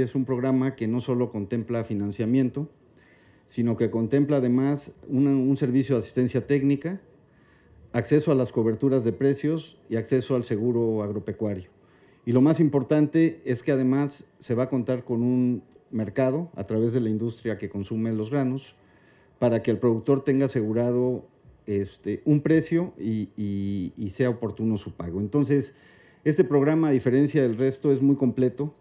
Es un programa que no solo contempla financiamiento, sino que contempla además un, servicio de asistencia técnica, acceso a las coberturas de precios y acceso al seguro agropecuario. Y lo más importante es que además se va a contar con un mercado a través de la industria que consume los granos para que el productor tenga asegurado este, un precio y sea oportuno su pago. Entonces, este programa, a diferencia del resto, es muy completo.